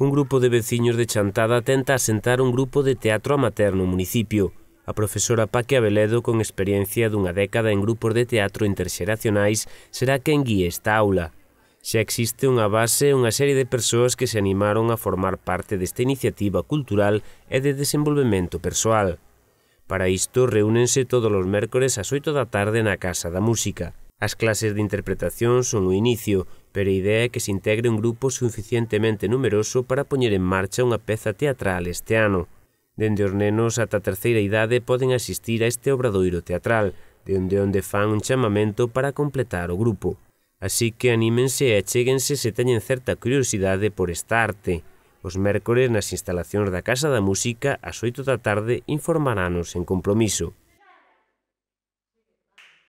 un grupo de veciños de Chantada tenta asentar un grupo de teatro amateur no municipio. A profesora Paque Abeledo, con experiencia dunha década en grupos de teatro interxeracionais, será quen guíe esta aula. Xa existe unha base e unha serie de persoas que se animaron a formar parte desta iniciativa cultural e de desenvolvemento persoal. Para isto, reúnense todos os mércores ás 8 da tarde na Casa da Música. As clases de interpretación son o inicio, pero a idea é que se integre un grupo suficientemente numeroso para poñer en marcha unha peza teatral este ano. Dende os nenos ata a terceira idade poden asistir a este obradoiro teatral, de onde onde fan un chamamento para completar o grupo. Así que anímense e achéguense se teñen certa curiosidade por esta arte. Os mércores nas instalacións da Casa da Música ás 8 da tarde informaranos en compromiso.